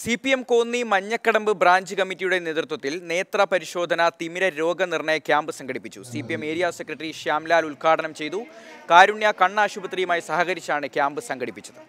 C P M Konni Manjakkadambu branch കമ്മിറ്റിയുടെ നേതൃത്വത്തിൽ നേത്ര പരിശോധന തിമിര രോഗനിർണയ ക്യാമ്പ് സംഘടിപ്പിച്ചു C P M area secretary Shyamlal ഉദ്ഘാടനം ചെയ്തു കാരുണ്യ കണ്ണാശുപത്രിയുമായി സഹകരിച്ചാണ് ക്യാമ്പ് സംഘടിപ്പിച്ചത്